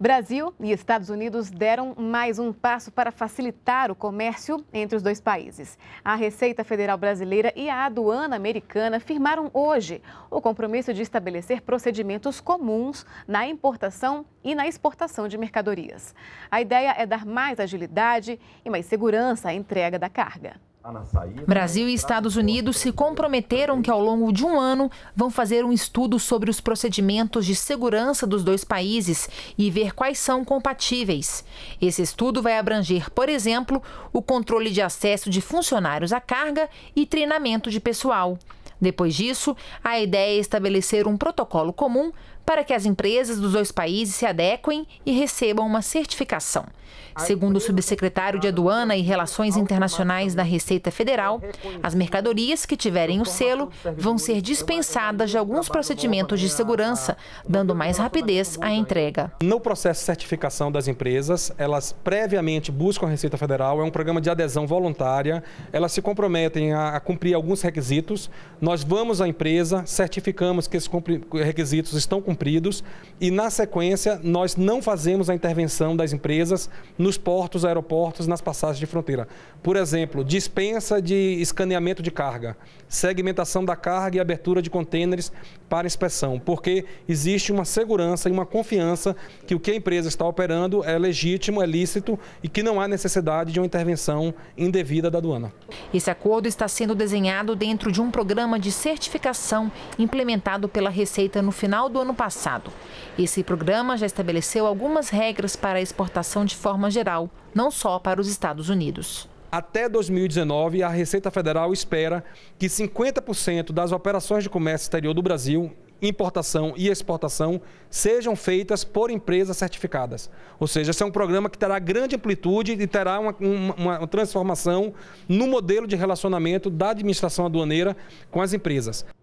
Brasil e Estados Unidos deram mais um passo para facilitar o comércio entre os dois países. A Receita Federal Brasileira e a Aduana Americana firmaram hoje o compromisso de estabelecer procedimentos comuns na importação e na exportação de mercadorias. A ideia é dar mais agilidade e mais segurança à entrega da carga. Tá Brasil e tá Estados Unidos se comprometeram que, ao longo de um ano, vão fazer um estudo sobre os procedimentos de segurança dos dois países e ver quais são compatíveis. Esse estudo vai abranger, por exemplo, o controle de acesso de funcionários à carga e treinamento de pessoal. Depois disso, a ideia é estabelecer um protocolo comum para que as empresas dos dois países se adequem e recebam uma certificação. Segundo o subsecretário de Aduana e Relações Internacionais da Receita Federal, as mercadorias que tiverem o selo vão ser dispensadas de alguns procedimentos de segurança, dando mais rapidez à entrega. No processo de certificação das empresas, elas previamente buscam a Receita Federal, é um programa de adesão voluntária, elas se comprometem a cumprir alguns requisitos. Nós vamos à empresa, certificamos que esses requisitos estão cumpridos cumpridos e, na sequência, nós não fazemos a intervenção das empresas nos portos, aeroportos, nas passagens de fronteira. Por exemplo, dispensa de escaneamento de carga, segmentação da carga e abertura de contêineres para inspeção, porque existe uma segurança e uma confiança que o que a empresa está operando é legítimo, é lícito e que não há necessidade de uma intervenção indevida da aduana. Esse acordo está sendo desenhado dentro de um programa de certificação implementado pela Receita no final do ano passado passado. Esse programa já estabeleceu algumas regras para a exportação de forma geral, não só para os Estados Unidos. Até 2019, a Receita Federal espera que 50% das operações de comércio exterior do Brasil, importação e exportação, sejam feitas por empresas certificadas. Ou seja, esse é um programa que terá grande amplitude e terá uma, uma, uma transformação no modelo de relacionamento da administração aduaneira com as empresas.